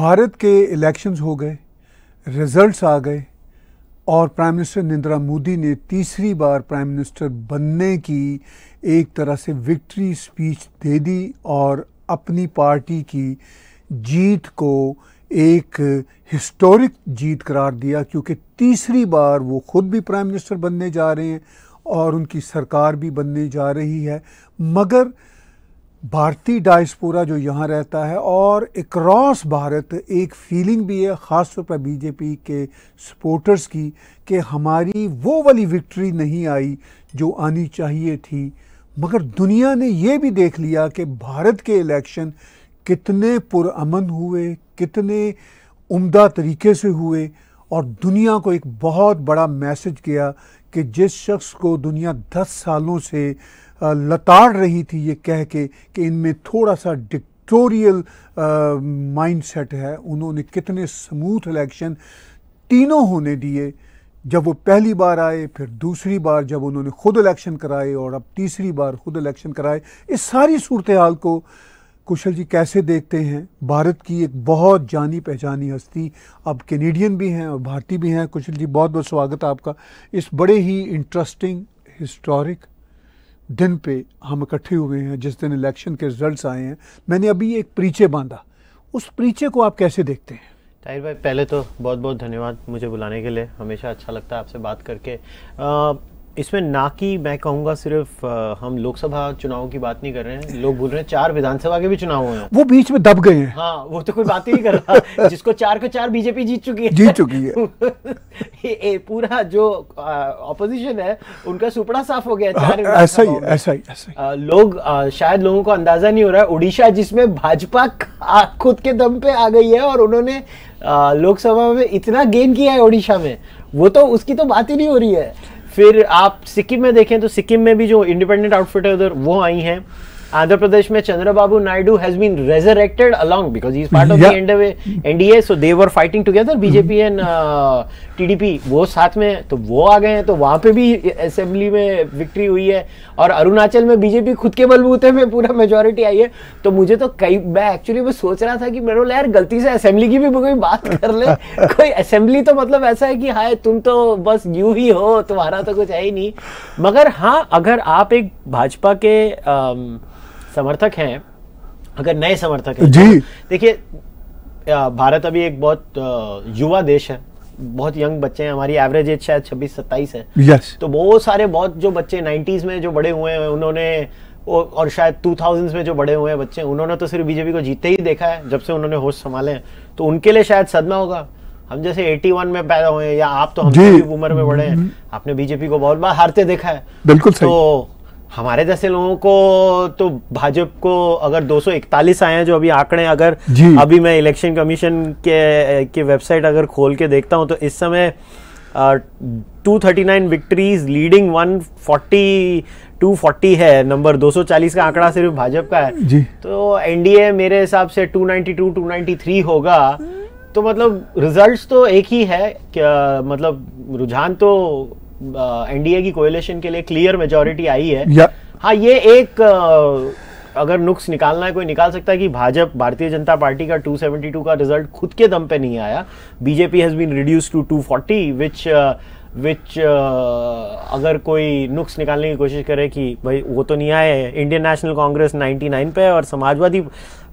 भारत के इलेक्शंस हो गए रिजल्ट्स आ गए और प्राइम मिनिस्टर नरेंद्र मोदी ने तीसरी बार प्राइम मिनिस्टर बनने की एक तरह से विक्ट्री स्पीच दे दी और अपनी पार्टी की जीत को एक हिस्टोरिक जीत करार दिया क्योंकि तीसरी बार वो खुद भी प्राइम मिनिस्टर बनने जा रहे हैं और उनकी सरकार भी बनने जा रही है मगर भारतीय डायस्पोरा जो यहाँ रहता है और एक भारत एक फीलिंग भी है ख़ास तौर पर बीजेपी के सपोर्टर्स की कि हमारी वो वाली विक्ट्री नहीं आई जो आनी चाहिए थी मगर दुनिया ने यह भी देख लिया कि भारत के इलेक्शन कितने पुरअमन हुए कितने उम्दा तरीके से हुए और दुनिया को एक बहुत बड़ा मैसेज गया कि जिस शख्स को दुनिया दस सालों से लताड़ रही थी ये कह के कि इनमें थोड़ा सा डिक्टोरियल माइंडसेट है उन्होंने कितने स्मूथ इलेक्शन तीनों होने दिए जब वो पहली बार आए फिर दूसरी बार जब उन्होंने खुद इलेक्शन कराए और अब तीसरी बार खुद इलेक्शन कराए इस सारी सूरत हाल को कुशल जी कैसे देखते हैं भारत की एक बहुत जानी पहचानी हस्ती अब कैनेडियन भी हैं और भारतीय भी हैं कुशल जी बहुत बहुत स्वागत है आपका इस बड़े ही इंटरेस्टिंग हिस्टोरिक दिन पे हम इकट्ठे हुए हैं जिस दिन इलेक्शन के रिजल्ट्स आए हैं मैंने अभी एक प्रीचे बांधा उस प्रीचे को आप कैसे देखते हैं ताहिर भाई पहले तो बहुत बहुत धन्यवाद मुझे बुलाने के लिए हमेशा अच्छा लगता है आपसे बात करके आ, इसमें ना कि मैं कहूंगा सिर्फ हम लोकसभा चुनाव की बात नहीं कर रहे हैं लोग बोल रहे हैं चार विधानसभा के भी चुनाव हुए हैं वो बीच में दब गए हैं हाँ वो तो कोई बात ही नहीं कर रहा जिसको चार के चार बीजेपी जीत चुकी है जीत चुकी है ये पूरा जो ऑपोजिशन है उनका सुपड़ा साफ हो गया चार आ, हाँ, ऐसा ही ऐसा ही ऐसा ही लोग आ, शायद लोगों को अंदाजा नहीं हो रहा है उड़ीसा जिसमें भाजपा खुद के दम पे आ गई है और उन्होंने लोकसभा में इतना गेन किया है उड़ीसा में वो तो उसकी तो बात ही नहीं हो रही है फिर आप सिक्किम में देखें तो सिक्किम में भी जो इंडिपेंडेंट आउटफिट है उधर वो आई हैं आंध्र प्रदेश में Chandrababu Naidu has been resurrected along because he is part of the NDA so they were fighting together BJP and TDP वो साथ में तो वो आ गए हैं तो वहां पे भी असेंबली में विक्ट्री हुई है और अरुणाचल में बीजेपी खुद के बलबूते में पूरा मेजोरिटी आई है तो मुझे तो कई मैं एक्चुअली मैं सोच रहा था कि मेरे यार गलती से असेंबली की भी कोई बात कर ले कोई असेंबली तो मतलब ऐसा है कि हाय तुम तो बस यू ही हो तुम्हारा तो कुछ है ही नहीं मगर हाँ अगर आप एक भाजपा के आम, समर्थक हैं अगर नए समर्थक हैं जी तो देखिए भारत अभी एक बहुत युवा देश है बहुत यंग बच्चे हैं हमारी एवरेज एज शायद छब्बीस सत्ताईस है yes. तो बहुत सारे बहुत जो बच्चे नाइन्टीज में जो बड़े हुए हैं उन्होंने और शायद टू थाउजेंड में जो बड़े हुए हैं बच्चे उन्होंने तो सिर्फ बीजेपी को जीते ही देखा है जब से उन्होंने होश संभाले हैं तो उनके लिए शायद सदमा होगा हम जैसे 81 में पैदा हुए या आप तो हम उम्र में बड़े हैं हम्म। आपने बीजेपी को बहुत बार हारते देखा है बिल्कुल सही तो हमारे जैसे लोगों को तो भाजपा को अगर 241 आए हैं जो अभी आंकड़े अगर अभी मैं इलेक्शन कमीशन के के वेबसाइट अगर खोल के देखता हूं तो इस समय two thirty nine victories leading one forty two forty है नंबर 240 का आंकड़ा सिर्फ भाजपा का है जी तो एनडीए मेरे हिसाब से 292 293 होगा तो मतलब रिजल्ट्स तो एक ही है क्या मतलब रुझान तो एनडीए की कोएलेशन के लिए क्लियर मेजोरिटी आई है हाँ ये एक अगर नुक्स निकालना है कोई निकाल सकता है कि भाजपा भारतीय जनता पार्टी का 272 का रिजल्ट खुद के दम पे नहीं आया BJP has been reduce to 240 forty which which अगर कोई नुक्स निकालने की कोशिश करे कि भाई वो तो नहीं आए इंडियन नेशनल कांग्रेस 99 पे और समाजवादी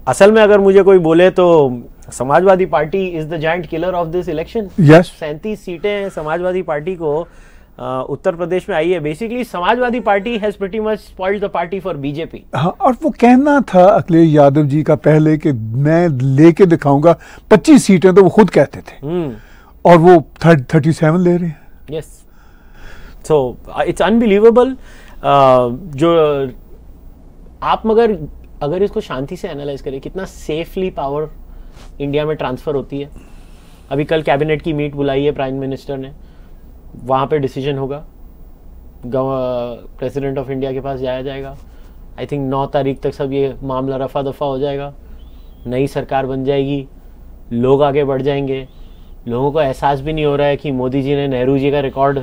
असल में अगर मुझे कोई बोले तो Samajwadi party is the giant killer of this election सैंतीस सीटें समाजवादी पार्टी को उत्तर प्रदेश में आई है basically Samajwadi party has pretty much spoiled the party for BJP हाँ और वो कहना था अखिलेश यादव जी का पहले कि मैं लेके दिखाऊंगा 25 सीटें तो वो खुद कहते थे हम्म। और वो थर्ट थर्टी सेवन ले रहे हैं यस सो इट्स अनबिलीवेबल जो आप मगर अगर इसको शांति से एनालाइज करें कितना सेफली पावर इंडिया में ट्रांसफर होती है अभी कल कैबिनेट की मीट बुलाई है प्राइम मिनिस्टर ने वहाँ पे डिसीजन होगा प्रेसिडेंट ऑफ इंडिया के पास जाया जाएगा आई थिंक नौ तारीख तक सब ये मामला रफा दफ़ा हो जाएगा नई सरकार बन जाएगी लोग आगे बढ़ जाएंगे लोगों को एहसास भी नहीं हो रहा है कि मोदी जी ने नेहरू जी का रिकॉर्ड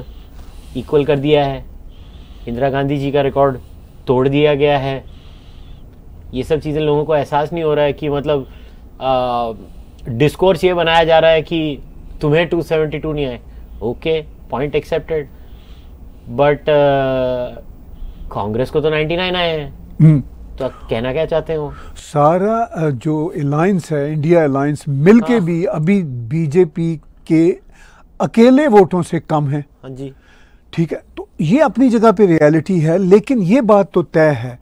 इक्वल कर दिया है इंदिरा गांधी जी का रिकॉर्ड तोड़ दिया गया है ये सब चीज़ें लोगों को एहसास नहीं हो रहा है कि मतलब डिस्कोर्स ये बनाया जा रहा है कि तुम्हें 272 नहीं आए okay okay, point accepted but Congress को तो 99 आए हैं हम्म। तो कहना क्या चाहते हो सारा जो अलायंस है इंडिया अलायंस मिलके हाँ। भी अभी बीजेपी के अकेले वोटों से कम है हाँ जी ठीक है तो ये अपनी जगह पे रियलिटी है लेकिन ये बात तो तय है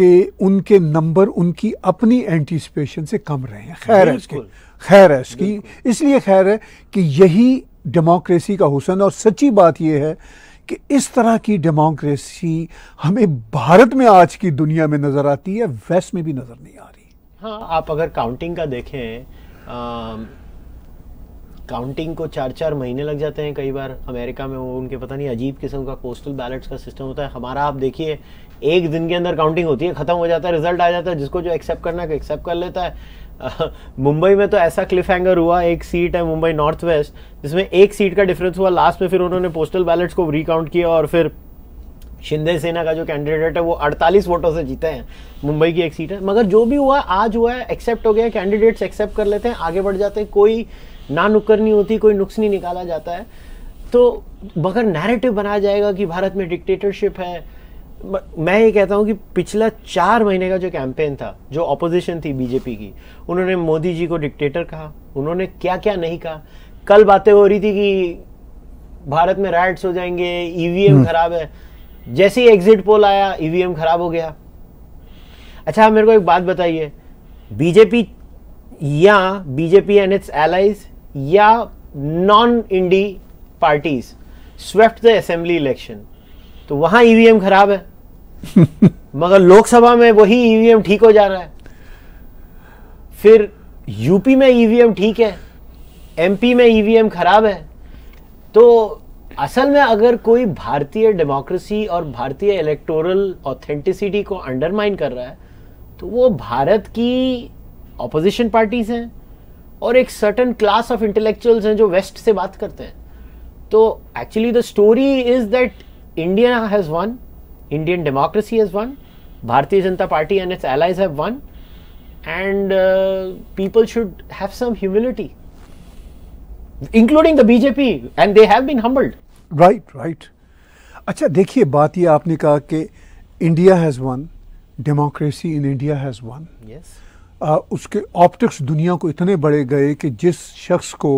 कि उनके नंबर उनकी अपनी एंटीसिपेशन से कम रहे हैं खैर है इसकी खैर है इसकी इसलिए खैर है कि यही डेमोक्रेसी का हुसन और सच्ची बात यह है कि इस तरह की डेमोक्रेसी हमें भारत में आज की दुनिया में नज़र आती है वेस्ट में भी नज़र नहीं आ रही हाँ आप अगर काउंटिंग का देखें काउंटिंग को चार चार महीने लग जाते हैं कई बार अमेरिका में वो उनके पता नहीं अजीब किस्म का पोस्टल बैलेट्स का सिस्टम होता है हमारा आप देखिए एक दिन के अंदर काउंटिंग होती है ख़त्म हो जाता है रिजल्ट आ जाता है जिसको जो एक्सेप्ट करना है एक्सेप्ट कर लेता है मुंबई में तो ऐसा क्लिफ हैंगर हुआ एक सीट है मुंबई नॉर्थ वेस्ट जिसमें एक सीट का डिफरेंस हुआ लास्ट में फिर उन्होंने पोस्टल बैलेट्स को रिकाउंट किया और फिर शिंदे सेना का जो कैंडिडेट है वो 48 वोटों से जीते हैं मुंबई की एक सीट है मगर जो भी हुआ आज हुआ है एक्सेप्ट हो गया कैंडिडेट्स एक्सेप्ट कर लेते हैं आगे बढ़ जाते हैं कोई ना नुक्कर नहीं होती कोई नुक्स नहीं निकाला जाता है तो मगर नैरेटिव बनाया जाएगा कि भारत में डिक्टेटरशिप है मैं ये कहता हूँ कि पिछला चार महीने का जो कैंपेन था जो अपोजिशन थी बीजेपी की उन्होंने मोदी जी को डिक्टेटर कहा उन्होंने क्या क्या नहीं कहा कल बातें हो रही थी कि भारत में राइट्स हो जाएंगे ईवीएम e हम्म। खराब है जैसे ही एग्जिट पोल आया ईवीएम e खराब हो गया अच्छा मेरे को एक बात बताइए बीजेपी या बीजेपी एंड इट्स एलाइज या non INDI parties swept the assembly election तो वहां ईवीएम e खराब है मगर लोकसभा में वही ईवीएम e ठीक हो जा रहा है फिर यूपी में ईवीएम e ठीक है एमपी में ईवीएम e खराब है तो असल में अगर कोई भारतीय डेमोक्रेसी और भारतीय इलेक्टोरल ऑथेंटिसिटी को अंडरमाइन कर रहा है तो वो भारत की ऑपोजिशन पार्टीज हैं और एक सर्टन क्लास ऑफ इंटेलेक्चुअल्स हैं जो वेस्ट से बात करते हैं तो actually the story is that India has one Indian democracy has won, Bharatiya Janata Party and its allies have won, and uh, people should have some humility, including the BJP, and they have been humbled. Right, right. अच्छा देखिए बात ये आपने कहा कि India has one democracy in India has one yes ah, उसके optics दुनिया को इतने बड़े गए कि जिस शख्स को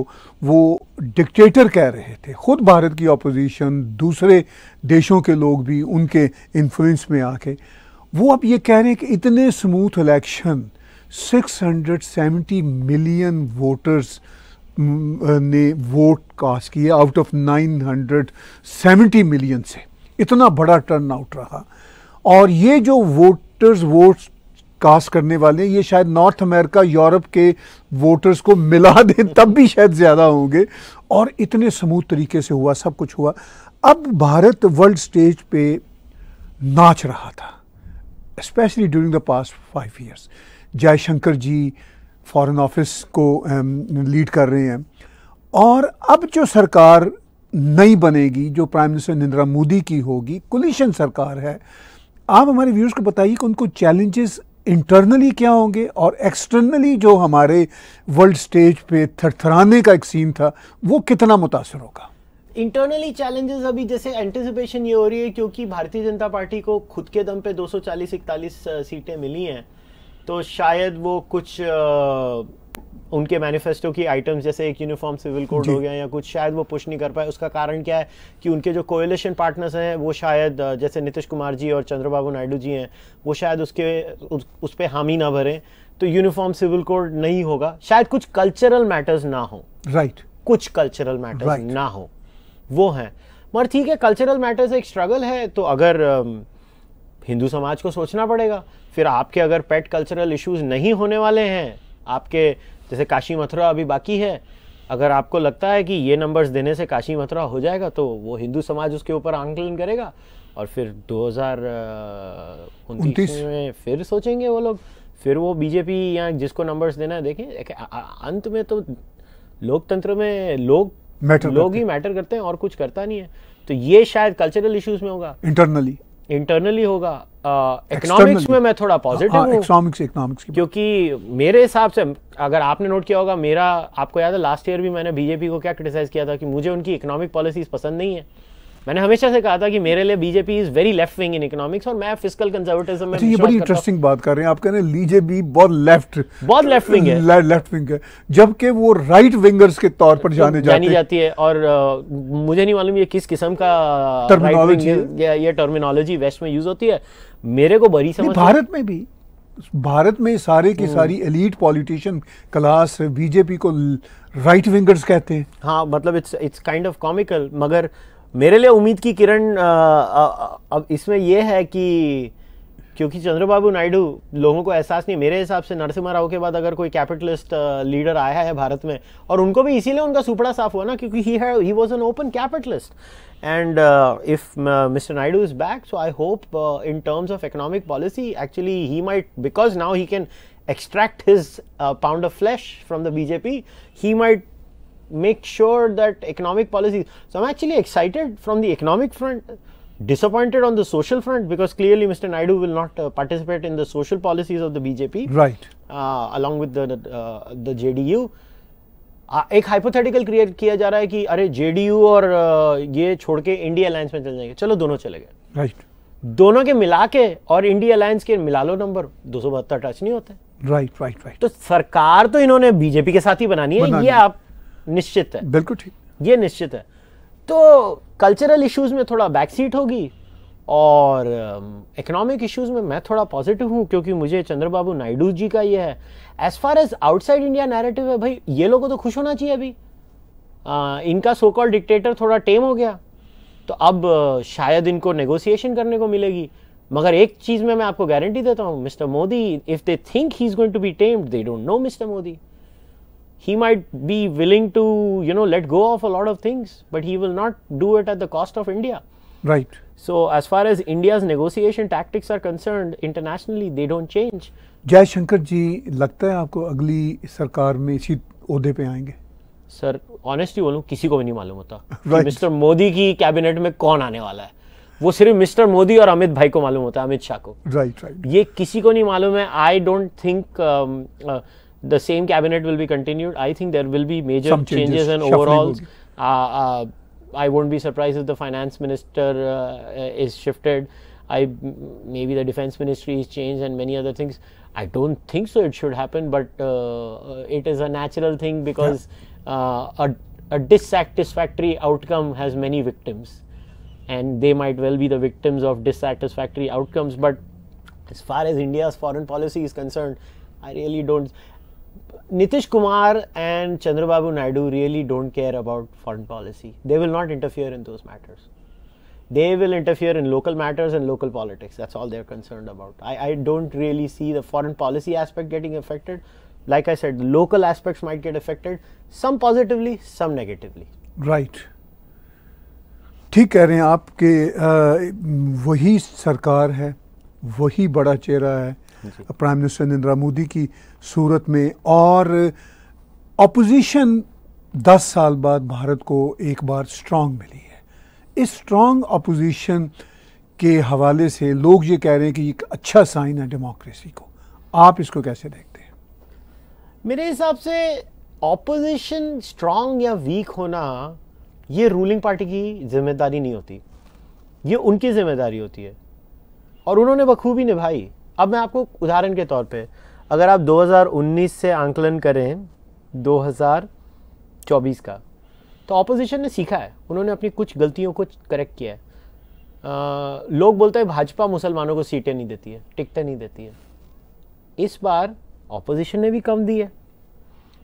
वो डिक्टेटर कह रहे थे खुद भारत की अपोजिशन दूसरे देशों के लोग भी उनके इन्फ्लुएंस में आके वो अब ये कह रहे हैं कि इतने स्मूथ इलेक्शन 670 मिलियन वोटर्स ने वोट कास्ट किए आउट ऑफ 970 मिलियन से इतना बड़ा टर्न आउट रहा और ये जो वोटर्स वोट कास्ट करने वाले हैं ये शायद नॉर्थ अमेरिका यूरोप के वोटर्स को मिला दें तब भी शायद ज़्यादा होंगे और इतने समूह तरीके से हुआ सब कुछ हुआ अब भारत वर्ल्ड स्टेज पे नाच रहा था especially during the past five years Jaishankar ji foreign office को लीड um, कर रहे हैं और अब जो सरकार नई बनेगी जो प्राइम मिनिस्टर नरेंद्र मोदी की होगी कुलिशन सरकार है आप हमारे व्यूज़ को बताइए कि उनको चैलेंजेस इंटरनली क्या होंगे और एक्सटर्नली जो हमारे वर्ल्ड स्टेज पे थरथराने का एक सीन था वो कितना मुतासर होगा इंटरनली चैलेंजेस अभी जैसे एंटिसिपेशन ये हो रही है क्योंकि भारतीय जनता पार्टी को खुद के दम पे 240-41 सीटें मिली हैं तो शायद वो कुछ उनके मैनिफेस्टो की आइटम्स जैसे एक यूनिफॉर्म सिविल कोड हो गया या कुछ शायद वो पुश नहीं कर पाए उसका कारण क्या है कि उनके जो कोएलिशन पार्टनर्स हैं वो शायद जैसे नीतीश कुमार जी और चंद्रबाबू नायडू जी हैं वो शायद उसके उस, उस पर हामी ना भरें तो यूनिफॉर्म सिविल कोड नहीं होगा शायद कुछ कल्चरल मैटर्स ना हो राइट right. कुछ कल्चरल मैटर्स right. ना हो वो हैं मगर ठीक है कल्चरल मैटर्स एक स्ट्रगल है तो अगर हिंदू समाज को सोचना पड़ेगा फिर आपके अगर पेट कल्चरल इश्यूज नहीं होने वाले हैं आपके जैसे काशी मथुरा अभी बाकी है अगर आपको लगता है कि ये नंबर्स देने से काशी मथुरा हो जाएगा तो वो हिंदू समाज उसके ऊपर आंकलन करेगा और फिर दो में फिर सोचेंगे वो लोग फिर वो बीजेपी या जिसको नंबर्स देना है देखें अंत में तो लोकतंत्र में लोग मैटर लोग ही मैटर करते हैं और कुछ करता नहीं है तो ये शायद कल्चरल इश्यूज में होगा इंटरनली इंटरनली होगा इकोनॉमिक्स uh, में मैं थोड़ा पॉजिटिव इकोनॉमिक्स इकोनॉमिक्स क्योंकि मेरे हिसाब से अगर आपने नोट किया होगा मेरा आपको याद है लास्ट ईयर भी मैंने बीजेपी को क्या क्रिटिसाइज किया था कि मुझे उनकी इकोनॉमिक पॉलिसीज पसंद नहीं है मैंने हमेशा से कहा था कि मेरे लिए BJP is very left wing in economics और मैं फिजिकल कंजर्वेटिज्म में अच्छा, ये बड़ी इंटरेस्टिंग बात कर रहे हैं आप कह रहे हैं बीजेपी बहुत लेफ्ट बहुत लेफ्ट विंग है ले, लेफ्ट विंग है जबकि वो राइट विंगर्स के तौर पर जाने तो, जानी जाती है और आ, मुझे नहीं मालूम ये किस किस्म का टर्मिनोलॉजी ये टर्मिनोलॉजी वेस्ट में यूज होती है मेरे को बड़ी समझ भारत में भी भारत में सारे की हम्म। सारी एलिट पॉलिटिशियन क्लास बीजेपी को राइट विंगर्स कहते हैं हाँ मतलब it's it's kind of comical मगर मेरे लिए उम्मीद की किरण अब इसमें यह है कि क्योंकि चंद्रबाबू नायडू लोगों को एहसास नहीं मेरे हिसाब से नरसिम्हा राव के बाद अगर कोई कैपिटलिस्ट लीडर आया है भारत में और उनको भी इसीलिए उनका सुपड़ा साफ हुआ ना क्योंकि ही है he was an open capitalist and if mister Naidu is back so I hope in terms of economic policy actually he might because now he can extract his pound of flesh from the BJP he might make sure that economic policies. So, I'm actually excited from the economic front, disappointed on the social front because clearly Mr. Naidu will not uh, participate in the social policies of the BJP. Right. Uh, along with the uh, the JDU. एक hypothetical create किया जा रहा है कि अरे JDU और ये छोड़ के इंडिया अलायंस में चल जाएंगे चलो दोनों चले गए राइट right. दोनों के मिला के और इंडिया अलायंस के मिला लो नंबर दो टच नहीं होते राइट राइट राइट तो सरकार तो इन्होंने बीजेपी के साथ ही बनानी है बनानी। ये आप निश्चित है बिल्कुल ठीक ये निश्चित है तो कल्चरल इश्यूज में थोड़ा बैक सीट होगी और इकोनॉमिक uh, इश्यूज में मैं थोड़ा पॉजिटिव हूँ क्योंकि मुझे चंद्रबाबू नायडू जी का ये है as far as outside India narrative है भाई ये लोगों को तो खुश होना चाहिए अभी uh, इनका सो कॉल डिक्टेटर थोड़ा टेम हो गया तो अब uh, शायद इनको नेगोशिएशन करने को मिलेगी मगर एक चीज़ में मैं आपको गारंटी देता हूँ mister Modi if they think he is going to be tamed they don't know mister Modi he might be willing to you know let go of a lot of things but he will not do it at the cost of india right so as far as india's negotiation tactics are concerned internationally they don't change jay shankar ji lagta hai aapko agli sarkar mein isi ode pe aayenge sir honestly बोलूँ किसी को भी नहीं मालूम होता right. Mister Modi की cabinet में कौन आने वाला है वो सिर्फ मिस्टर मोदी और अमित भाई को मालूम होता है अमित शाह को राइट right, राइट right. ये किसी को नहीं मालूम है I don't think the same cabinet will be continued. I think there will be major Some changes, and overall, uh, uh, I won't be surprised if the finance minister uh, is shifted. I maybe the defense ministry is changed and many other things. I don't think so. It should happen, but uh, uh, it is a natural thing because yeah. Uh, a, a dissatisfactory outcome has many victims, and they might well be the victims of dissatisfactory outcomes. But as far as India's foreign policy is concerned, I really don't. Nitish Kumar and Chandrababu Naidu really don't care about foreign policy. They will not interfere in those matters. They will interfere in local matters and local politics. That's all they're concerned about. I, I don't really see the foreign policy aspect getting affected. Like I said, local aspects might get affected, some positively, some negatively. Right. ठीक कह रहे हैं आप कि वही सरकार है वही बड़ा चेहरा है प्राइम मिनिस्टर नरेंद्र मोदी की सूरत में और अपोजिशन दस साल बाद भारत को एक बार स्ट्रांग मिली है इस स्ट्रांग अपोजिशन के हवाले से लोग ये कह रहे हैं कि एक अच्छा साइन है डेमोक्रेसी को आप इसको कैसे देखते हैं मेरे हिसाब से ऑपोजिशन स्ट्रांग या वीक होना ये रूलिंग पार्टी की जिम्मेदारी नहीं होती ये उनकी जिम्मेदारी होती है और उन्होंने बखूबी निभाई अब मैं आपको उदाहरण के तौर पे अगर आप 2019 से आंकलन करें 2024 का तो ऑपोजिशन ने सीखा है उन्होंने अपनी कुछ गलतियों को करेक्ट किया है आ, लोग बोलते हैं भाजपा मुसलमानों को सीटें नहीं देती है टिकटें नहीं देती है इस बार ऑपोजिशन ने भी कम दी है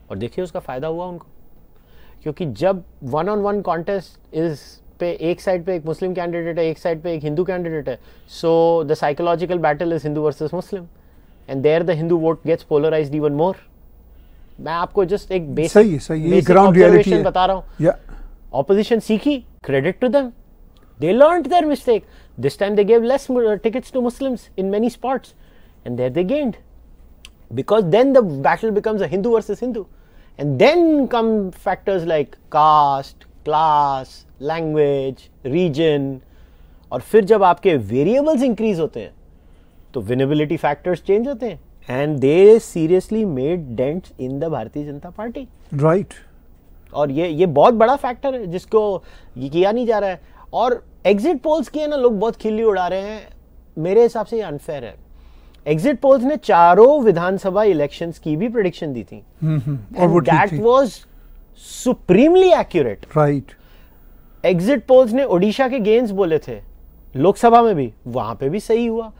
और देखिए उसका फ़ायदा हुआ उनको क्योंकि जब one on one contest is पे एक साइड पे एक मुस्लिम कैंडिडेट है एक साइड पे एक हिंदू कैंडिडेट है so the psychological battle is Hindu versus Muslim and there the Hindu vote gets polarise even more मैं आपको जस्ट एक बेसिक रियलिटी बता रहा हूँ ऑपोजिशन सीखी credit to them they learn their mistake this time they gave less tickets to Muslims in many spots and there they gained because then the battle becomes a Hindu versus Hindu and then come factors like caste class language region और फिर जब आपके variables increase होते हैं तो winnability factors change होते हैं and they seriously made dents in the Bharatiya Janata party right और ये ये बहुत बड़ा फैक्टर है जिसको ये किया नहीं जा रहा है और एग्जिट पोल्स किए ना लोग बहुत खिल्ली उड़ा रहे हैं मेरे हिसाब से ये अनफेयर है एग्जिट पोल्स ने चारों विधानसभा इलेक्शंस की भी प्रोडिक्शन दी थी हम्म, हम्म, और that was supremely accurate right exit polls ने ओडिशा के गेंस बोले थे लोकसभा में भी वहां पे भी सही हुआ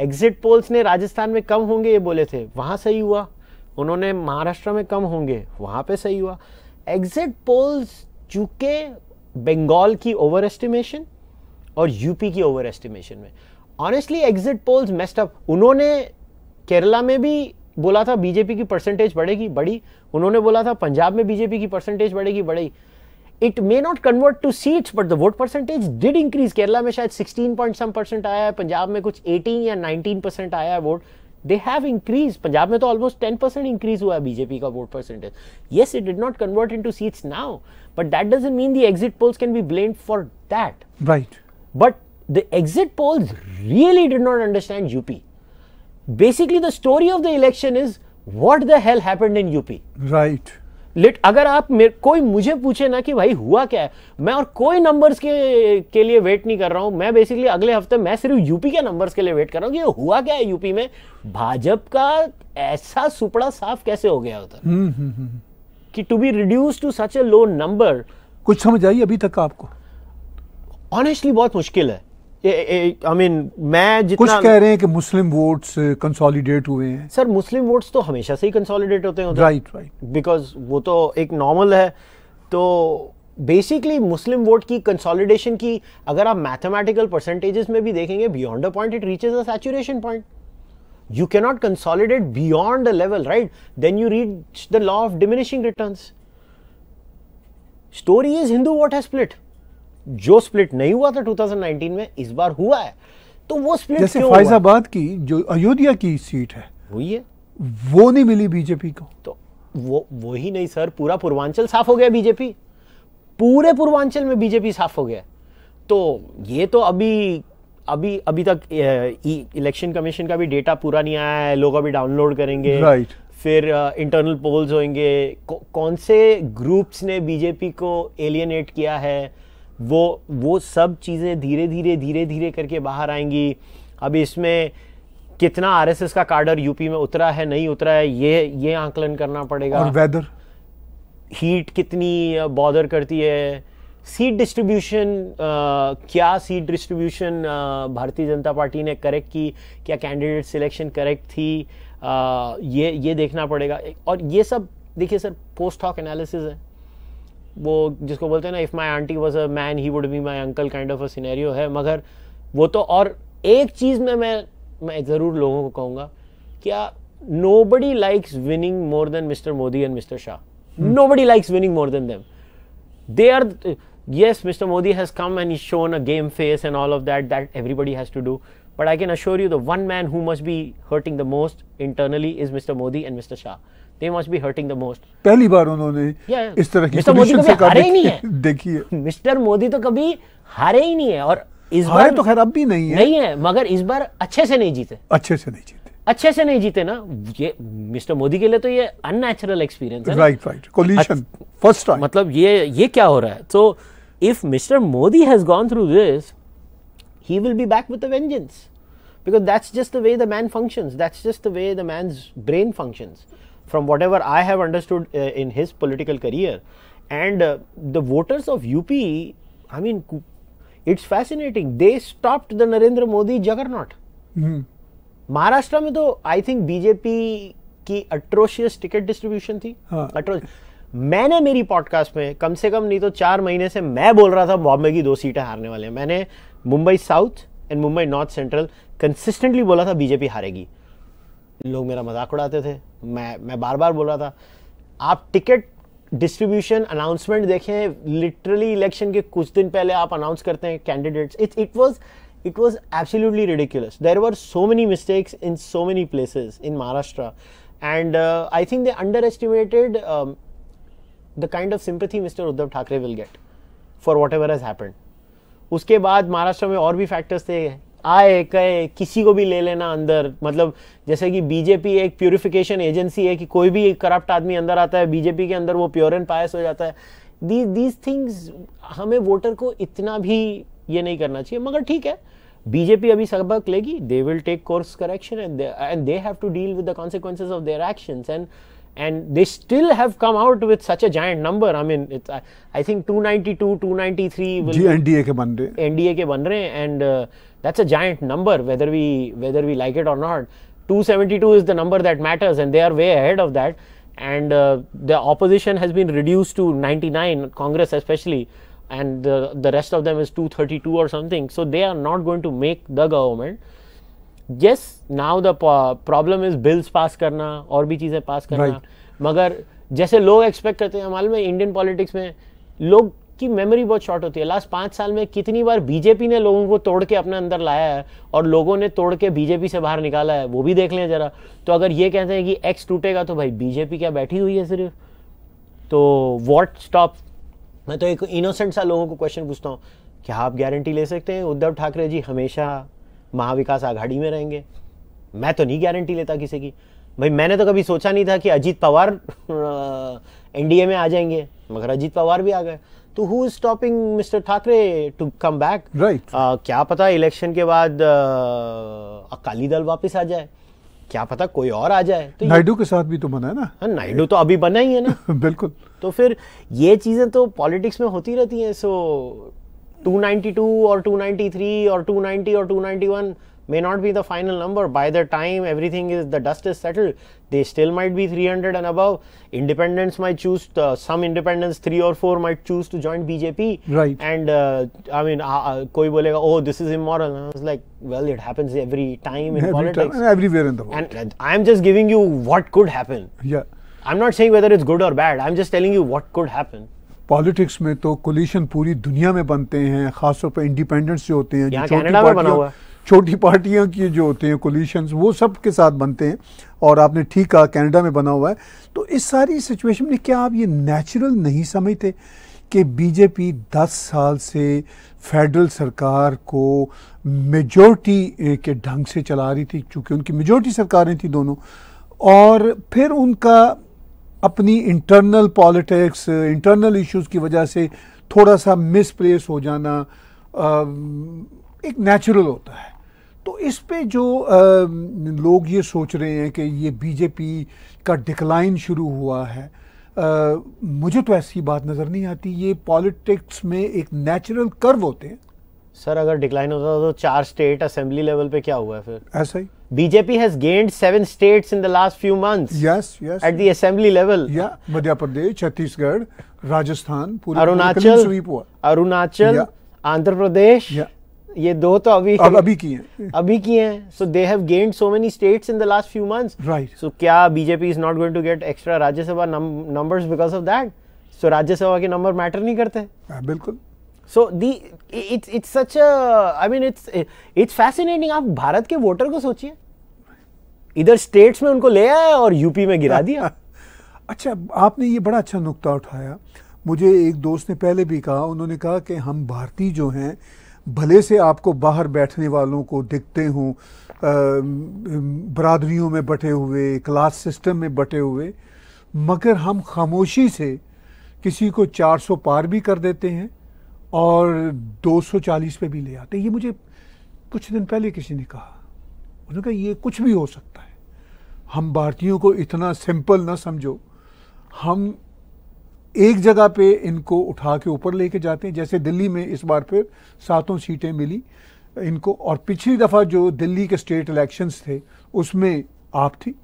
एग्जिट पोल्स ने राजस्थान में कम होंगे ये बोले थे वहां सही हुआ उन्होंने महाराष्ट्र में कम होंगे वहां पे सही हुआ एग्जिट पोल्स चूंकि बंगाल की ओवर एस्टिमेशन और यूपी की ओवर एस्टिमेशन में honestly exit polls messed messed up उन्होंने केरला में भी बोला था बीजेपी की परसेंटेज बढ़ेगी बढ़ी उन्होंने बोला था पंजाब में बीजेपी की परसेंटेज बढ़ेगी बढ़ी it may not convert to seats but the vote percentage did increase Kerala में शायद 16 पॉइंट सम परसेंट आया है पंजाब में कुछ 18 या 19 परसेंट आया है vote they have increase Punjab में तो ऑलमोस्ट टेन परसेंट इंक्रीज हुआ है बीजेपी का vote percentage yes it did not convert into seats now but that doesn't mean the exit polls can be blame for that right but the exit polls really did not understand UP basically the story of the election is what the hell happened in UP right let अगर आप मेरे कोई मुझे पूछे ना कि भाई हुआ क्या है मैं और कोई नंबर्स के के लिए वेट नहीं कर रहा हूं मैं बेसिकली अगले हफ्ते मैं सिर्फ यूपी के नंबर्स के लिए वेट कर रहा हूं कि हुआ क्या है यूपी में भाजपा का ऐसा सुपड़ा साफ कैसे हो गया उधर हम्म, हम्म, हम्म, कि to be reduce to such a low number कुछ समझ आई अभी तक आपको ऑनेस्टली बहुत मुश्किल है आई मीन मैं जितना कुछ कह रहे हैं कि मुस्लिम वोट्स कंसोलिडेट हुए हैं सर मुस्लिम वोट्स तो हमेशा से ही कंसोलिडेट होते हैं राइट राइट बिकॉज वो तो एक नॉर्मल है तो बेसिकली मुस्लिम वोट की कंसोलिडेशन की अगर आप मैथमेटिकल परसेंटेजेस में भी देखेंगे beyond a point it reaches a saturation point you cannot consolidate beyond a level right then you reach the law of diminishing return story is Hindu vote है split जो split नहीं हुआ था 2019 में इस बार हुआ है तो वो स्प्लिट जैसे फैजाबाद की जो अयोध्या की सीट है हुई है वो नहीं मिली बीजेपी को तो वो वो ही नहीं सर पूरा पूर्वांचल साफ हो गया बीजेपी पूरे पूर्वांचल में बीजेपी साफ हो गया तो ये तो अभी अभी अभी तक इलेक्शन कमीशन का भी डेटा पूरा नहीं आया है लोग अभी डाउनलोड करेंगे राइट फिर इंटरनल पोल्स होंगे कौन से ग्रुप्स ने बीजेपी को एलियनेट किया है वो वो सब चीज़ें धीरे धीरे धीरे धीरे करके बाहर आएंगी अब इसमें कितना आरएसएस का कार्डर यूपी में उतरा है नहीं उतरा है ये ये आंकलन करना पड़ेगा और वेदर हीट कितनी बॉदर करती है सीट डिस्ट्रीब्यूशन क्या seat distribution Bharatiya Janata party ने करेक्ट की क्या कैंडिडेट सिलेक्शन करेक्ट थी आ, ये ये देखना पड़ेगा और ये सब देखिए सर पोस्ट हॉक एनालिसिस है वो जिसको बोलते हैं ना if my aunty was a man he would be my uncle kind of a scenario है मगर वो तो और एक चीज़ में मैं मैं ज़रूर लोगों को कहूँगा क्या nobody likes winning more than mister Modi and mister Shah nobody likes winning more than them they are yes mister Modi has come and is shown a game face and all of that that everybody has to do but I can assure you the one man who must be hurting the most internally is mister Modi and mister Shah they must be hurting the most पहली बार उन्होंने yeah, इस तरह की mister Modi कभी हारे ही नहीं है देखिए मिस्टर मोदी तो कभी हारे ही नहीं है और इस बार तो खैर अब भी नहीं है नहीं है मगर इस बार अच्छे से नहीं जीते अच्छे से नहीं जीते अच्छे से नहीं जीते ना ये मिस्टर मोदी के लिए तो ये अननेचुरल एक्सपीरियंस है right right coalition first time मतलब ये ये क्या हो रहा है so if mister Modi has gone through this he will be back with the vengeance because that's just the way the man functions that's just the way the man's brain functions from whatever I have understood uh, in his political career. And uh, the voters of UP, I mean, it's fascinating. They stopped the Narendra Modi juggernaut. Mm-hmm. Maharashtra में तो I think BJP की atrocious ticket distribution थी हाँ. Atroc- मैंने मेरी podcast में कम से कम नहीं तो चार महीने से मैं बोल रहा था बॉम्बे की दो सीटें हारने वाले हैं मैंने Mumbai south and Mumbai north central consistently बोला था बीजेपी हारेगी लोग मेरा मजाक उड़ाते थे मैं मैं बार बार बोल रहा था आप टिकट डिस्ट्रीब्यूशन अनाउंसमेंट देखें लिटरली इलेक्शन के कुछ दिन पहले आप अनाउंस करते हैं candidates it it was it was absolutely ridiculous there were so many mistakes in so many places in Maharashtra and I think they under estimated the kind of sympathy mister Uddhav Thackeray will get for whatever has happen उसके बाद महाराष्ट्र में और भी factors थे आए कहे किसी को भी ले लेना अंदर मतलब जैसे कि बीजेपी एक प्योरिफिकेशन एजेंसी है कि कोई भी करप्ट आदमी अंदर आता है बीजेपी के अंदर वो प्योर एंड पायस हो जाता है दी दीज थिंग्स हमें वोटर को इतना भी ये नहीं करना चाहिए मगर ठीक है बीजेपी अभी सबक लेगी they will take course correction and and they have to deal with the consequences of their action and and they still have come out with such a giant number. I mean, it's I, I think 292, 293 will NDA के बन रहे हैं NDA के बन रहे हैं and uh, that's a giant number whether we whether we like it or not 272 is the number that matters and they are way ahead of that and uh, the opposition has been reduced to 99 congress especially and the, the rest of them is 232 or something so they are not going to make the government yes now the problem is bills pass karna और भी चीजें pass करना right. मगर जैसे लोग expect करते हैं मालूम है इंडियन पॉलिटिक्स में लोग कि मेमोरी बहुत शॉर्ट होती है लास्ट पाँच साल में कितनी बार बीजेपी ने लोगों को तोड़ के अपने अंदर लाया है और लोगों ने तोड़ के बीजेपी से बाहर निकाला है वो भी देख लें ज़रा तो अगर ये कहते हैं कि एक्स टूटेगा तो भाई बीजेपी क्या बैठी हुई है सिर्फ तो वॉट स्टॉप मैं तो एक इनोसेंट सा लोगों को क्वेश्चन पूछता हूँ क्या आप गारंटी ले सकते हैं उद्धव ठाकरे जी हमेशा महाविकास आघाड़ी में रहेंगे मैं तो नहीं गारंटी लेता किसी की भाई मैंने तो कभी सोचा नहीं था कि अजीत पवार एनडीए में आ जाएंगे मगर अजीत पवार भी आ गए तो who is stopping mister Thackeray to come back right क्या पता इलेक्शन के बाद uh, अकाली दल वापस आ जाए क्या पता कोई और आ जाए तो नायडू के साथ भी तो बना है ना हाँ, नायडू तो अभी बना ही है ना बिल्कुल तो फिर ये चीज़ें तो पॉलिटिक्स में होती रहती हैं सो so, 292 और 293 और 290 और 291 may not be the final number by the time everything is the dust is settled they still might be 300 and above independents might choose to, uh, some independents 3 or 4 might choose to join bjp right and uh, i mean uh, uh, koi bolega oh this is immoral and i was like well it happens every time in every politics time, everywhere in the world and, i'm just giving you what could happen yeah i'm not saying whether it's good or bad i'm just telling you what could happen politics में तो collision पूरी दुनिया में बनते हैं खासतौर पर independents जो होते हैं जो छोटी पार्टियां छोटी पार्टियों की जो होते हैं कोलिशंस वो सब के साथ बनते हैं और आपने ठीक कहा कैनेडा में बना हुआ है तो इस सारी सिचुएशन में क्या आप ये नेचुरल नहीं समझते कि बीजेपी 10 साल से फेडरल सरकार को मेजोरिटी के ढंग से चला रही थी चूँकि उनकी मेजोरिटी सरकारें थी दोनों और फिर उनका अपनी इंटरनल पॉलिटिक्स इंटरनल इश्यूज की वजह से थोड़ा सा मिसप्लेस हो जाना आ, एक नेचुरल होता है तो इस पे जो आ, लोग ये सोच रहे हैं कि ये बीजेपी का डिक्लाइन शुरू हुआ है आ, मुझे तो ऐसी बात नज़र नहीं आती ये पॉलिटिक्स में एक नेचुरल कर्व होते हैं सर अगर डिक्लाइन होता तो चार स्टेट असेंबली लेवल पे क्या हुआ है फिर ऐसा ही BJP has gained seven states in the last few months yes yes at the assembly level या मध्य प्रदेश छत्तीसगढ़ राजस्थान अरुणाचल अरुणाचल आंध्र प्रदेश या ये दो तो अभी अब अभी किए हैं अभी किए हैं so they have gained so many states in the last few months right so क्या BJP is not going to get extra Rajya Sabha numbers because of that so Rajya Sabha के नंबर मैटर नहीं करते हाँ, बिल्कुल so the it's it's such a I mean it's it's fascinating आप भारत के voter को सोचिए इधर स्टेट्स में उनको ले आया और यूपी में गिरा दिया अच्छा आपने ये बड़ा अच्छा नुकता उठाया मुझे एक दोस्त ने पहले भी कहा उन्होंने कहा कि हम भारतीय जो हैं भले से आपको बाहर बैठने वालों को दिखते हों बरदरीों में बटे हुए क्लास सिस्टम में बटे हुए मगर हम खामोशी से किसी को 400 पार भी कर देते हैं और 240 पे भी ले आते हैं ये मुझे कुछ दिन पहले किसी ने कहा उन्होंने कहा ये कुछ भी हो सकता है हम भारतीयों को इतना सिंपल ना समझो हम एक जगह पे इनको उठा के ऊपर लेके जाते हैं जैसे दिल्ली में इस बार फिर सातों सीटें मिली इनको और पिछली दफ़ा जो दिल्ली के स्टेट इलेक्शंस थे उसमें आप थी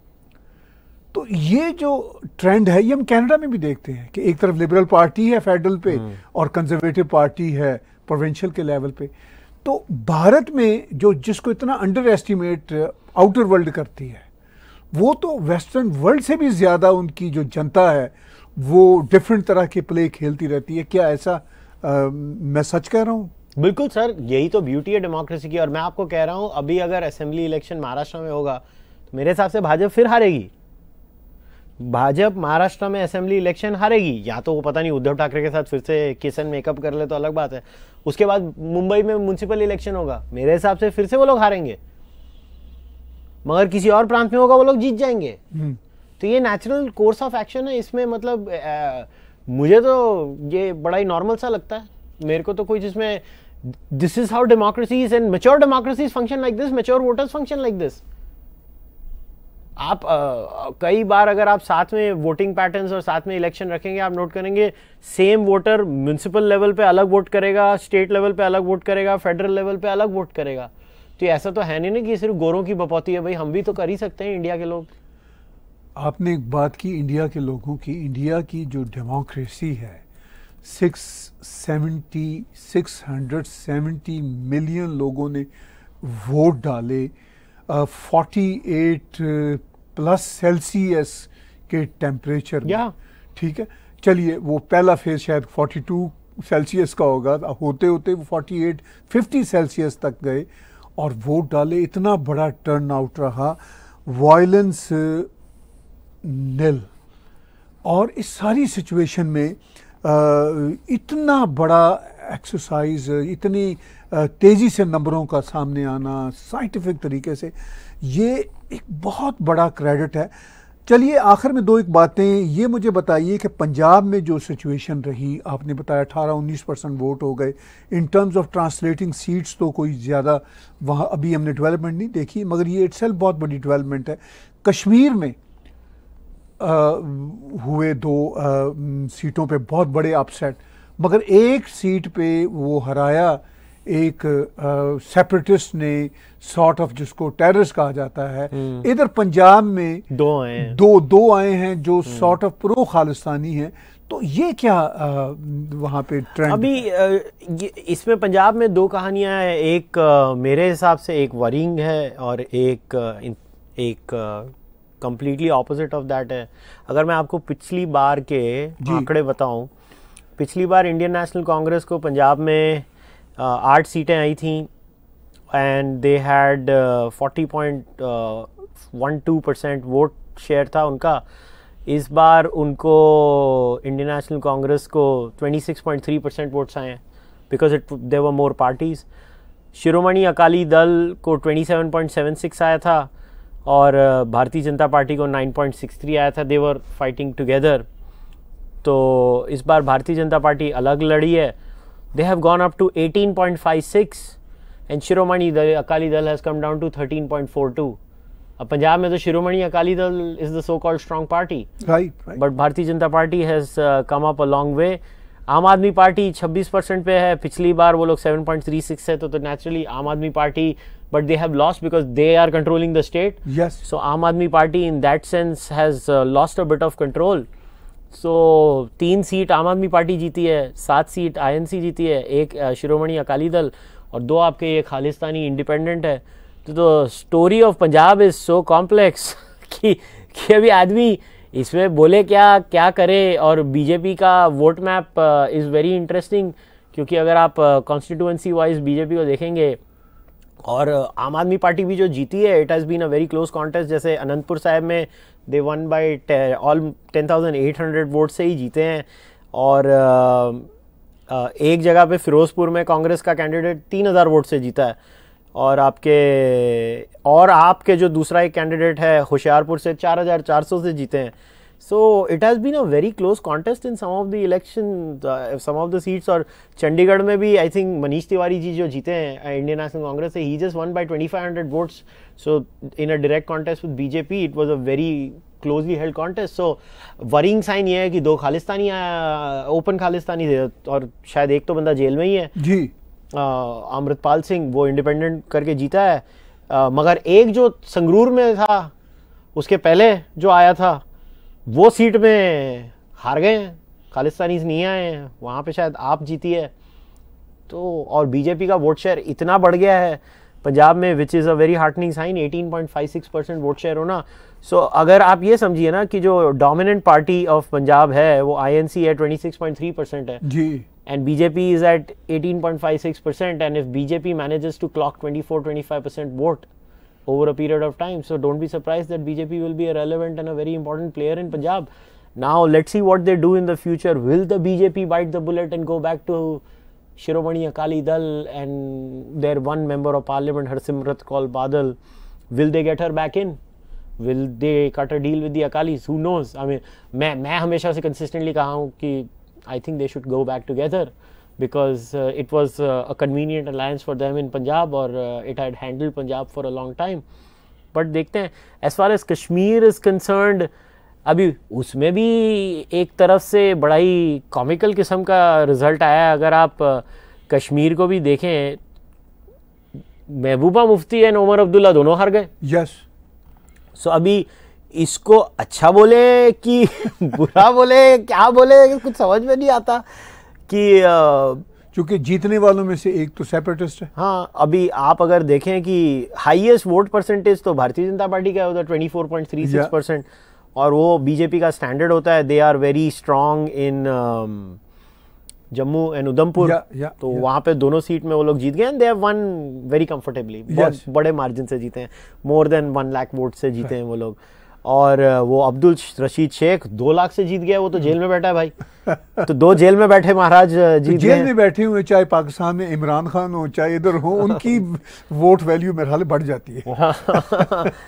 तो ये जो ट्रेंड है ये हम कनाडा में भी देखते हैं कि एक तरफ लिबरल पार्टी है फेडरल पे हम्म। और कंजर्वेटिव पार्टी है प्रोविंशियल के लेवल पे तो भारत में जो जिसको इतना अंडर एस्टिमेट आउटर वर्ल्ड करती है वो तो वेस्टर्न वर्ल्ड से भी ज़्यादा उनकी जो जनता है वो डिफरेंट तरह के प्ले खेलती रहती है क्या ऐसा आ, मैं सच कह रहा हूँ बिल्कुल सर यही तो ब्यूटी है डेमोक्रेसी की और मैं आपको कह रहा हूँ अभी अगर असेंबली इलेक्शन महाराष्ट्र में होगा तो मेरे हिसाब से भाजपा फिर हारेगी भाजपा महाराष्ट्र में असेंबली इलेक्शन हारेगी या तो वो पता नहीं उद्धव ठाकरे के साथ फिर से किसन मेकअप कर ले तो अलग बात है उसके बाद मुंबई में म्यूनसिपल इलेक्शन होगा मेरे हिसाब से फिर से वो लोग हारेंगे मगर किसी और प्रांत में होगा वो लोग जीत जाएंगे हम्म। तो ये नेचुरल कोर्स ऑफ एक्शन है इसमें मतलब आ, मुझे तो ये बड़ा ही नॉर्मल सा लगता है मेरे को तो कोई जिसमें this is how democracies and mature democracies function like this mature voters function like this आप आ, कई बार अगर आप साथ में वोटिंग पैटर्न्स और साथ में इलेक्शन रखेंगे आप नोट करेंगे सेम वोटर म्यूनसिपल लेवल पे अलग वोट करेगा स्टेट लेवल पे अलग वोट करेगा फेडरल लेवल पे अलग वोट करेगा तो ऐसा तो है नहीं ना कि सिर्फ गोरों की बपौती है भाई हम भी तो कर ही सकते हैं इंडिया के लोग आपने एक बात की इंडिया के लोगों की इंडिया की जो डेमोक्रेसी है six seventy six hundred seventy million लोगों ने वोट डाले फोर्टी एट प्लस सेल्सियस के टेम्परेचर में ठीक है चलिए वो पहला फेज शायद फोर्टी टू सेल्सियस का होगा होते होते वो फोर्टी एट फिफ्टी सेल्सियस तक गए और वोट डाले इतना बड़ा टर्न आउट रहा वायलेंस निल और इस सारी सिचुएशन में इतना बड़ा एक्सरसाइज इतनी तेज़ी से नंबरों का सामने आना साइंटिफिक तरीके से ये एक बहुत बड़ा क्रेडिट है चलिए आखिर में दो एक बातें ये मुझे बताइए कि पंजाब में जो सिचुएशन रही आपने बताया 18-19 परसेंट वोट हो गए in terms of translating seats तो कोई ज़्यादा वहाँ अभी हमने डेवलपमेंट नहीं देखी मगर ये इट्स बहुत बड़ी डेवलपमेंट है कश्मीर में हुए दो सीटों पे बहुत बड़े अपसेट मगर एक सीट पे वो हराया एक सेपरेटिस्ट ने सॉर्ट ऑफ जिसको टेररिस्ट कहा जाता है हम्म। इधर पंजाब में दो आए हैं दो दो आए हैं जो सॉर्ट ऑफ प्रो खालिस्तानी हैं तो ये क्या वहाँ पे ट्रेंड अभी इसमें पंजाब में दो कहानियाँ हैं एक मेरे हिसाब से एक वरिंग है और एक एक कम्प्लीटली ऑपोजिट ऑफ दैट है अगर मैं आपको पिछली बार के आंकड़े बताऊं पिछली बार इंडियन नेशनल कांग्रेस को पंजाब में आठ सीटें आई थी and they had forty point one two percent vote share था उनका इस बार उनको इंडियन नेशनल कांग्रेस को twenty six point three percent votes आए हैं because it there were more parties Shiromani Akali Dal को twenty seven seven point six आया था और भारतीय जनता पार्टी को 9.63 आया था देवर फाइटिंग टुगेदर तो इस बार भारतीय जनता पार्टी अलग लड़ी है they have gone up to 18.56 and Shiromani Dal Akali दल हैज़ कम डाउन टू 13.42 अब पंजाब में तो Shiromani Akali Dal is the so called strong party right but Bharatiya Janata party has come up a long way Aam Aadmi party 26 percent पे है पिछली बार वो लोग 7.36 है तो तो naturally Aam Aadmi party but they have lost because they are controlling the state yes so Aam Aadmi party in that sense has lost a bit of control so तीन सीट आम आदमी पार्टी जीती है सात सीट आईएनसी जीती है एक uh, शिरोमणि अकाली दल और दो आपके ये खालिस्तानी इंडिपेंडेंट है तो story of Punjab is so complex कि अभी आदमी इसमें बोले क्या क्या करे और बीजेपी का vote map is very interesting क्योंकि अगर आप कॉन्स्टिट्यूंसी वाइज बीजेपी को देखेंगे और uh, आम आदमी पार्टी भी जो जीती है it has been a very close contest जैसे अनंतपुर साहब में they won by all ten thousand eight hundred vote से ही जीते हैं और uh, uh, एक जगह पे फिरोजपुर में कांग्रेस का कैंडिडेट तीन हज़ार वोट से जीता है और आपके और आपके जो दूसरा एक कैंडिडेट है होशियारपुर से चार चार हजार सौ से जीते हैं so it has been a very close contest in some of the election some of the seats और चंडीगढ़ में भी आई थिंक मनीष तिवारी जी जो जीते हैं इंडियन नेशनल कांग्रेस से ही just one by twenty five hundred votes so in a direct contest with BJP it was a very closely held contest so worrying sign ये है कि दो खालिस्तानी ओपन uh, खालिस्तानी और शायद एक तो बंदा जेल में ही है जी अमृतपाल सिंह वो इंडिपेंडेंट करके जीता है आ, मगर एक जो संगरूर में था उसके पहले जो आया था वो सीट में हार गए हैं खालिस्तानीज नहीं आए हैं वहाँ पे शायद आप जीती है तो और बीजेपी का वोट शेयर इतना बढ़ गया है पंजाब में which is a very heartening sign 18.56 percent vote share होना सो so, अगर आप ये समझिए ना कि जो डोमिनेंट पार्टी ऑफ पंजाब है वो आईएनसी है 26.3 परसेंट है जी and BJP is at 18.56% and if BJP manages to clock 24-25% vote over a period of time so don't be surprised that BJP will be a relevant and a very important player in Punjab now let's see what they do in the future will the BJP bite the bullet and go back to Shiromani Akali Dal and their one member of parliament Harsimrat Kaul Badal will they get her back in will they cut a deal with the Akalis who knows I mean I मैं consistently say that. I think they should go back together because uh, it was uh, a convenient alliance for them in Punjab or uh, it had handled Punjab for a long time. But देखते हैं as far as Kashmir is concerned अभी उसमें भी एक तरफ से बड़ा ही comical किस्म का रिज़ल्ट आया अगर आप कश्मीर को भी देखें महबूबा मुफ्ती एंड उमर अब्दुल्ला दोनों हार गए यस yes. सो so, अभी इसको अच्छा बोले कि बुरा बोले क्या बोले कुछ समझ में नहीं आता कि क्योंकि जीतने वालों में से एक तो सेपरेटिस्ट है हाँ अभी आप अगर देखें कि हाईएस्ट वोट परसेंटेज तो भारतीय जनता पार्टी का तो होता है twenty four point three six percent और वो बीजेपी का स्टैंडर्ड होता है they are very strong in Jammu and Udhampur तो yeah. वहाँ पे दोनों सीट में वो लोग जीत गए and they have won very comfortably बहुत बड़े मार्जिन से जीते हैं more than one lakh vote से जीते हैं वो लोग और वो अब्दुल रशीद शेख दो लाख से जीत गया वो तो जेल में बैठा है भाई तो दो जेल में बैठे महाराज जीत जेल में बैठे हुए चाहे पाकिस्तान में इमरान खान हो चाहे इधर हो उनकी वोट वैल्यू मेरे हाल बढ़ जाती है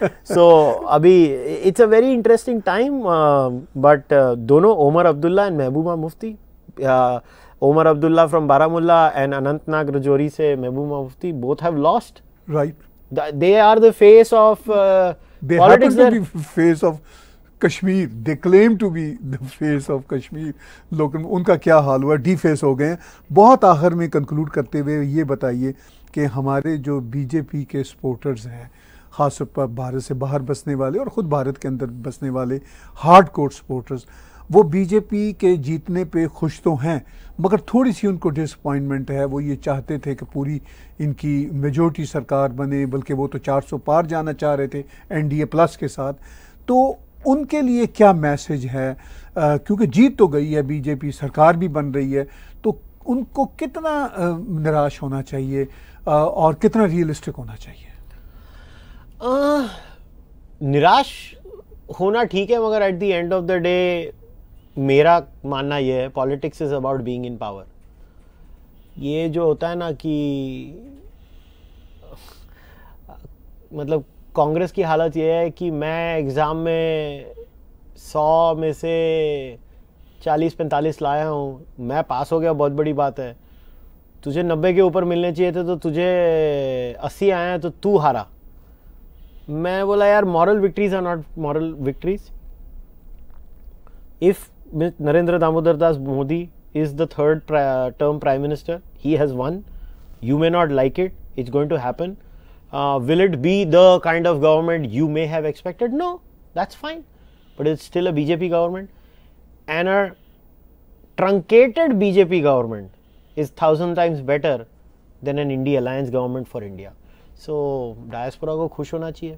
सो so, अभी it's a very interesting time but दोनों Omar Abdullah and Mehbooba Mufti Omar Abdullah from Baramulla and Anantnag Rajouri से Mehbooba Mufti both have lost right they are the face of They Politics happen to be face of Kashmir they claim to be the face of Kashmir लोग उनका क्या हाल हुआ D face हो गए बहुत आखिर में कंक्लूड करते हुए ये बताइए कि हमारे जो बीजेपी के सपोर्टर्स हैं ख़ास पर भारत से बाहर बसने वाले और ख़ुद भारत के अंदर बसने वाले हार्ड कोर्ट सपोर्टर्स वो बीजेपी के जीतने पे खुश तो हैं मगर थोड़ी सी उनको डिसअपॉइंटमेंट है वो ये चाहते थे कि पूरी इनकी मेजोरिटी सरकार बने बल्कि वो तो 400 पार जाना चाह रहे थे एनडीए प्लस के साथ तो उनके लिए क्या मैसेज है क्योंकि जीत तो गई है बीजेपी सरकार भी बन रही है तो उनको कितना निराश होना चाहिए आ, और कितना रियलिस्टिक होना चाहिए आ, निराश होना ठीक है मगर at the end of the day मेरा मानना यह है politics is about being in power ये जो होता है ना कि मतलब कांग्रेस की हालत यह है कि मैं एग्ज़ाम में सौ में से चालीस पैंतालीस लाया हूँ मैं पास हो गया बहुत बड़ी बात है तुझे नब्बे के ऊपर मिलने चाहिए थे तो तुझे अस्सी आए हैं तो तू हारा मैं बोला यार moral victories are not moral victories if Narendra Damodar Das Modi is the third pri- term prime minister. He has won. You may not like it. It's going to happen. Uh, will it be the kind of government you may have expected? No, that's fine. But it's still a BJP government. And a truncated BJP government is thousand times better than an India alliance government for India. So, diaspora को खुश होना चाहिए.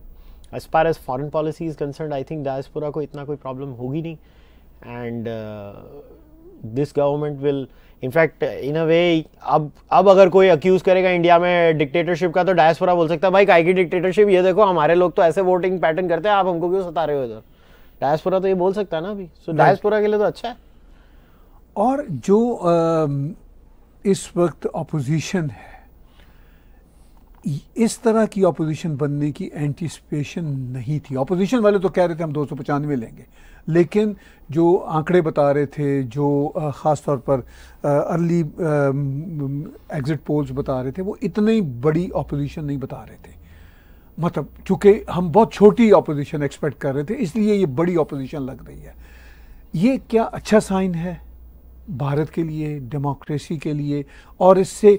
As far as foreign policy is concerned, I think diaspora को इतना कोई problem होगी नहीं. And this government will in fact in a way अब अब अगर कोई अक्यूज करेगा इंडिया में डिक्टेटरशिप का तो डायस्पोरा बोल सकता है भाई काय की डिक्टेटरशिप ये देखो हमारे लोग तो ऐसे वोटिंग पैटर्न करते हैं आप हमको क्यों सता रहे हो इधर डायस्पोरा तो ये बोल सकता है ना अभी सो so, डायस्पोरा के लिए तो अच्छा है और जो uh, इस वक्त अपोजिशन है इस तरह की अपोजिशन बनने की एंटिसिपेशन नहीं थी अपोजिशन वाले तो कह रहे थे हम दो सौ पचानवे लेंगे लेकिन जो आंकड़े बता रहे थे जो ख़ास तौर पर अर्ली एग्ज़िट पोल्स बता रहे थे वो इतनी बड़ी अपोजिशन नहीं बता रहे थे मतलब चूँकि हम बहुत छोटी अपोजिशन एक्सपेक्ट कर रहे थे इसलिए ये बड़ी अपोजिशन लग रही है ये क्या अच्छा साइन है भारत के लिए डेमोक्रेसी के लिए और इससे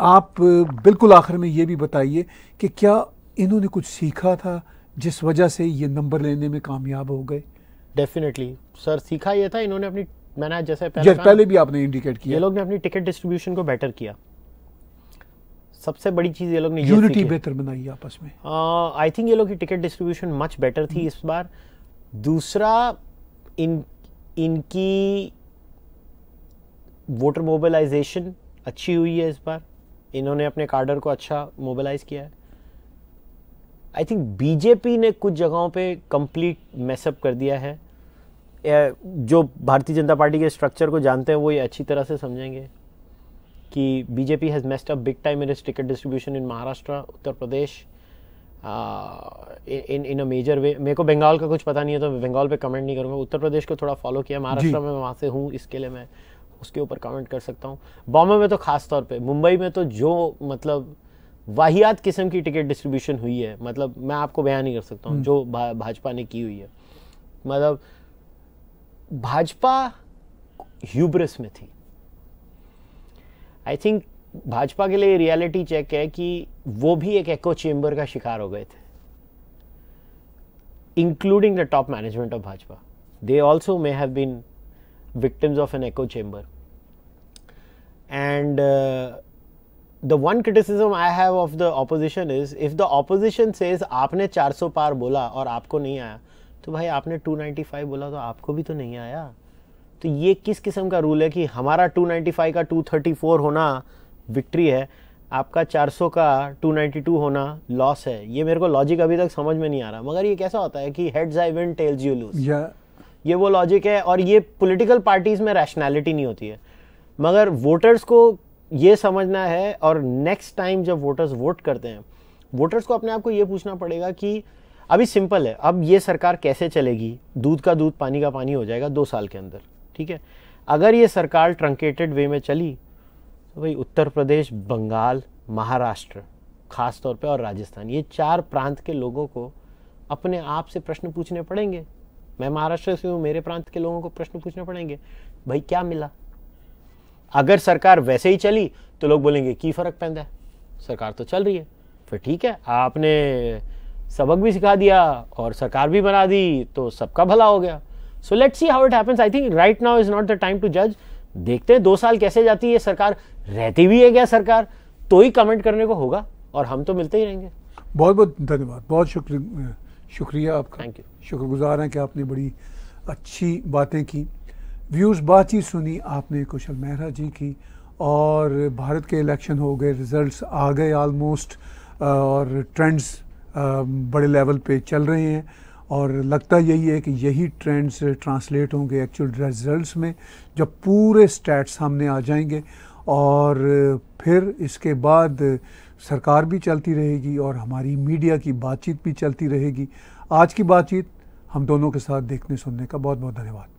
आप बिल्कुल आखिर में ये भी बताइए कि क्या इन्होंने कुछ सीखा था जिस वजह से ये नंबर लेने में कामयाब हो गए डेफिनेटली सर सीखा ये था इन्होंने अपनी मैंने जैसे पहले, पहले भी आपने इंडिकेट किया ये लोग ने अपनी टिकट डिस्ट्रीब्यूशन को बेटर किया सबसे बड़ी चीज़ ये लोग ने यूनिटी बेहतर बनाई आपस में आई थिंक ये लोग की टिकट डिस्ट्रीब्यूशन मच बेटर थी इस बार दूसरा इन इनकी वोटर मोबिलाइजेशन अच्छी हुई है इस बार इन्होंने अपने कार्डर को अच्छा मोबिलाइज किया है आई थिंक बीजेपी ने कुछ जगहों पे कंप्लीट मैसअप कर दिया है जो भारतीय जनता पार्टी के स्ट्रक्चर को जानते हैं वो ये अच्छी तरह से समझेंगे कि BJP has messed up big time in is ticket distribution in Maharashtra Uttar Pradesh in in a major way मेरे को बंगाल का कुछ पता नहीं है तो मैं बंगाल पे कमेंट नहीं करूँगा उत्तर प्रदेश को थोड़ा फॉलो किया महाराष्ट्र में वहाँ से हूँ इसके लिए मैं उसके ऊपर कमेंट कर सकता हूँ बॉम्बे में तो खास तौर पे मुंबई में तो जो मतलब वाहियात किस्म की टिकट डिस्ट्रीब्यूशन हुई है मतलब मैं आपको बयान नहीं कर सकता हूँ हम्म। जो भा, भाजपा ने की हुई है मतलब भाजपा ह्यूब्रस में थी आई थिंक भाजपा के लिए रियलिटी चेक है कि वो भी एक एको चेम्बर का शिकार हो गए थे including the top management of Bhajpa they also may have been victims of an echo chamber and the one criticism I have of the opposition is if the opposition says आपने 400 पार बोला और आपको नहीं आया तो भाई आपने 295 बोला तो आपको भी तो नहीं आया तो ये किस किस्म का रूल है कि हमारा 295 का 234 होना विक्ट्री है आपका 400 का 292 होना लॉस है ये मेरे को लॉजिक अभी तक समझ में नहीं आ रहा मगर ये कैसा होता है कि heads I win tails you lose ये वो लॉजिक है और ये पॉलिटिकल पार्टीज में रैशनैलिटी नहीं होती है मगर वोटर्स को ये समझना है और नेक्स्ट टाइम जब वोटर्स वोट करते हैं वोटर्स को अपने आप को ये पूछना पड़ेगा कि अभी सिंपल है अब ये सरकार कैसे चलेगी दूध का दूध पानी का पानी हो जाएगा दो साल के अंदर ठीक है अगर ये सरकार ट्रंकेटेड वे में चली तो भाई उत्तर प्रदेश बंगाल महाराष्ट्र खास तौर पे और राजस्थान ये चार प्रांत के लोगों को अपने आप से प्रश्न पूछने पड़ेंगे मैं महाराष्ट्र से हूँ मेरे प्रांत के लोगों को प्रश्न पूछने पड़ेंगे भाई क्या मिला अगर सरकार वैसे ही चली तो लोग बोलेंगे की फ़र्क पैदा है सरकार तो चल रही है फिर ठीक है आपने सबक भी सिखा दिया और सरकार भी बना दी तो सबका भला हो गया so let's see how it happens I think right now is not the time to जज देखते हैं दो साल कैसे जाती है सरकार रहती भी है क्या सरकार तो ही कमेंट करने को होगा और हम तो मिलते ही रहेंगे बहुत बहुत धन्यवाद बहुत शुक्र शुक्रिया आपका थैंक यू शुक्रगुजार हैं कि आपने बड़ी अच्छी बातें की व्यूज़ बातचीत सुनी आपने कुशल मेहरा जी की और भारत के इलेक्शन हो गए रिजल्ट्स आ गए आलमोस्ट और ट्रेंड्स बड़े लेवल पे चल रहे हैं और लगता यही है कि यही ट्रेंड्स ट्रांसलेट होंगे एक्चुअल रिजल्ट्स में जब पूरे स्टैट्स सामने आ जाएंगे और फिर इसके बाद सरकार भी चलती रहेगी और हमारी मीडिया की बातचीत भी चलती रहेगी आज की बातचीत हम दोनों के साथ देखने सुनने का बहुत बहुत धन्यवाद